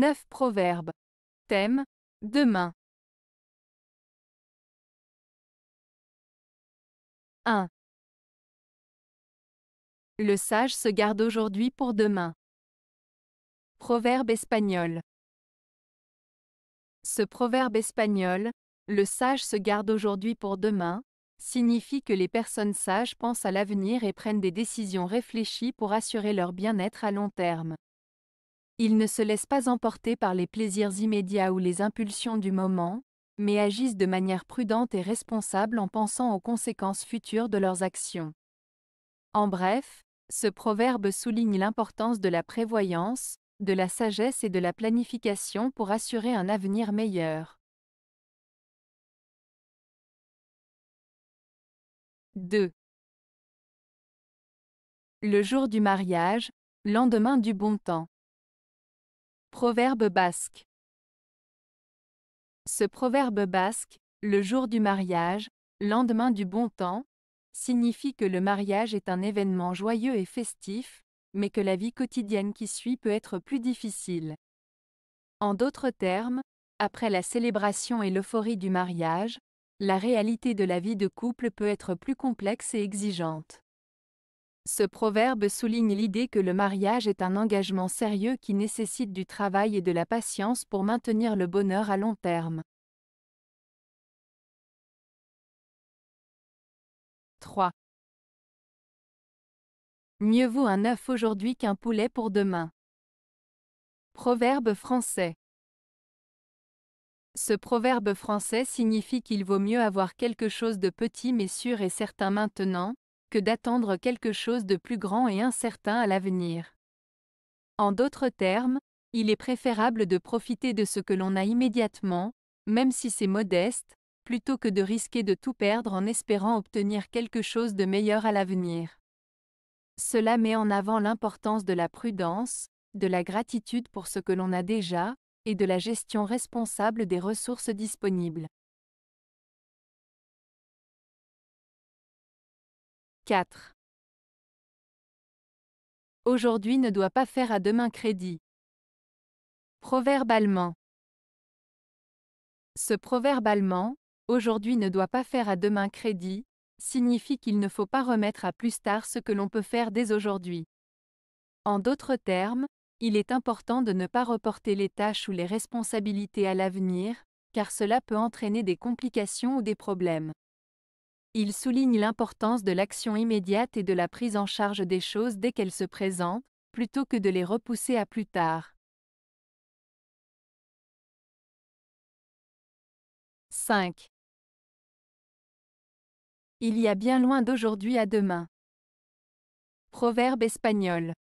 9 proverbes. Thème Demain. 1. Le sage se garde aujourd'hui pour demain. Proverbe espagnol. Ce proverbe espagnol, le sage se garde aujourd'hui pour demain, signifie que les personnes sages pensent à l'avenir et prennent des décisions réfléchies pour assurer leur bien-être à long terme. Ils ne se laissent pas emporter par les plaisirs immédiats ou les impulsions du moment, mais agissent de manière prudente et responsable en pensant aux conséquences futures de leurs actions. En bref, ce proverbe souligne l'importance de la prévoyance, de la sagesse et de la planification pour assurer un avenir meilleur. 2. Le jour du mariage, lendemain du bon temps. Proverbe basque. Ce proverbe basque, le jour du mariage, lendemain du bon temps, signifie que le mariage est un événement joyeux et festif, mais que la vie quotidienne qui suit peut être plus difficile. En d'autres termes, après la célébration et l'euphorie du mariage, la réalité de la vie de couple peut être plus complexe et exigeante. Ce proverbe souligne l'idée que le mariage est un engagement sérieux qui nécessite du travail et de la patience pour maintenir le bonheur à long terme. 3. Mieux vaut un œuf aujourd'hui qu'un poulet pour demain. Proverbe français. Ce proverbe français signifie qu'il vaut mieux avoir quelque chose de petit mais sûr et certain maintenant, que d'attendre quelque chose de plus grand et incertain à l'avenir. En d'autres termes, il est préférable de profiter de ce que l'on a immédiatement, même si c'est modeste, plutôt que de risquer de tout perdre en espérant obtenir quelque chose de meilleur à l'avenir. Cela met en avant l'importance de la prudence, de la gratitude pour ce que l'on a déjà, et de la gestion responsable des ressources disponibles. 4. Aujourd'hui ne doit pas faire à demain crédit. Proverbe allemand. Ce proverbe allemand, aujourd'hui ne doit pas faire à demain crédit, signifie qu'il ne faut pas remettre à plus tard ce que l'on peut faire dès aujourd'hui. En d'autres termes, il est important de ne pas reporter les tâches ou les responsabilités à l'avenir, car cela peut entraîner des complications ou des problèmes. Il souligne l'importance de l'action immédiate et de la prise en charge des choses dès qu'elles se présentent, plutôt que de les repousser à plus tard. 5. Il y a bien loin d'aujourd'hui à demain. Proverbe espagnol.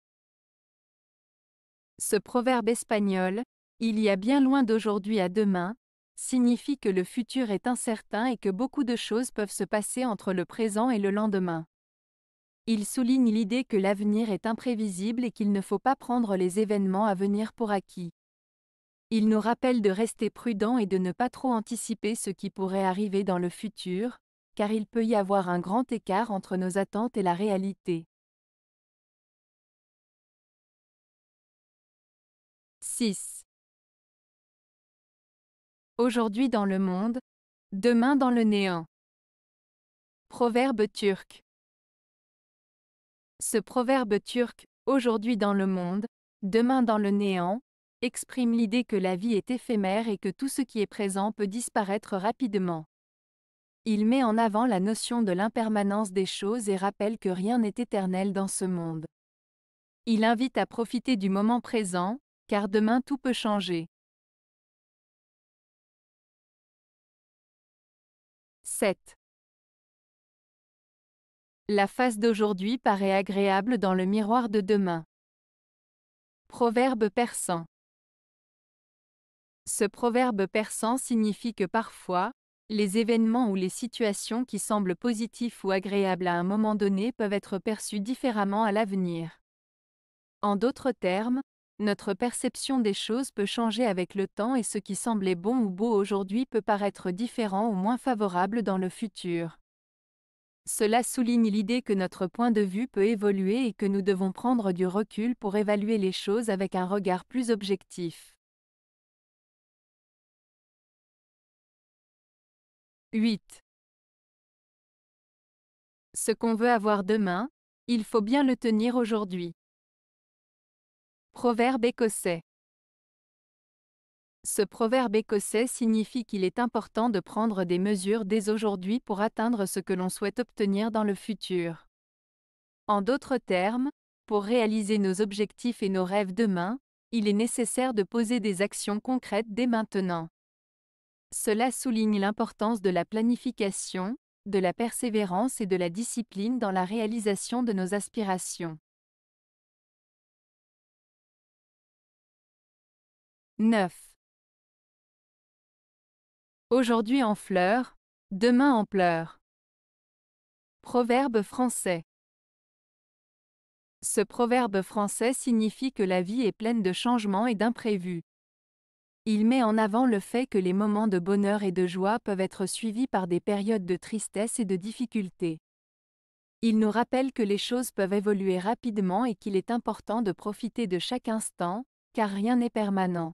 Ce proverbe espagnol, il y a bien loin d'aujourd'hui à demain, signifie que le futur est incertain et que beaucoup de choses peuvent se passer entre le présent et le lendemain. Il souligne l'idée que l'avenir est imprévisible et qu'il ne faut pas prendre les événements à venir pour acquis. Il nous rappelle de rester prudent et de ne pas trop anticiper ce qui pourrait arriver dans le futur, car il peut y avoir un grand écart entre nos attentes et la réalité. 6. Aujourd'hui dans le monde, demain dans le néant. Proverbe turc. Ce proverbe turc, aujourd'hui dans le monde, demain dans le néant, exprime l'idée que la vie est éphémère et que tout ce qui est présent peut disparaître rapidement. Il met en avant la notion de l'impermanence des choses et rappelle que rien n'est éternel dans ce monde. Il invite à profiter du moment présent, car demain tout peut changer. La face d'aujourd'hui paraît agréable dans le miroir de demain. Proverbe persan. Ce proverbe persan signifie que parfois, les événements ou les situations qui semblent positifs ou agréables à un moment donné peuvent être perçus différemment à l'avenir. En d'autres termes, notre perception des choses peut changer avec le temps et ce qui semblait bon ou beau aujourd'hui peut paraître différent ou moins favorable dans le futur. Cela souligne l'idée que notre point de vue peut évoluer et que nous devons prendre du recul pour évaluer les choses avec un regard plus objectif. 8. Ce qu'on veut avoir demain, il faut bien le tenir aujourd'hui. Proverbe écossais. Ce proverbe écossais signifie qu'il est important de prendre des mesures dès aujourd'hui pour atteindre ce que l'on souhaite obtenir dans le futur. En d'autres termes, pour réaliser nos objectifs et nos rêves demain, il est nécessaire de poser des actions concrètes dès maintenant. Cela souligne l'importance de la planification, de la persévérance et de la discipline dans la réalisation de nos aspirations. 9. Aujourd'hui en fleurs, demain en pleurs. Proverbe français. Ce proverbe français signifie que la vie est pleine de changements et d'imprévus. Il met en avant le fait que les moments de bonheur et de joie peuvent être suivis par des périodes de tristesse et de difficultés. Il nous rappelle que les choses peuvent évoluer rapidement et qu'il est important de profiter de chaque instant, car rien n'est permanent.